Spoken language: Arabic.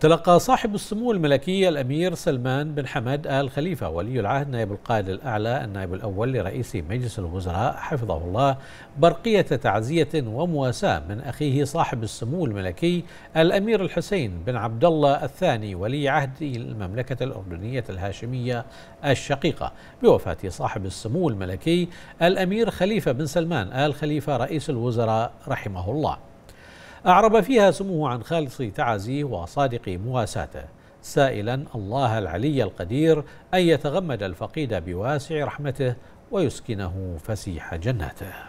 تلقى صاحب السمو الملكي الأمير سلمان بن حمد آل خليفة ولي العهد نائب القائد الأعلى النائب الأول لرئيس مجلس الوزراء حفظه الله برقية تعزية ومواساة من أخيه صاحب السمو الملكي الأمير الحسين بن عبد الله الثاني ولي عهد المملكة الأردنية الهاشمية الشقيقة بوفاة صاحب السمو الملكي الأمير خليفة بن سلمان آل خليفة رئيس الوزراء رحمه الله أعرب فيها سموه عن خالص تعازيه وصادق مواساته سائلا الله العلي القدير أن يتغمد الفقيد بواسع رحمته ويسكنه فسيح جناته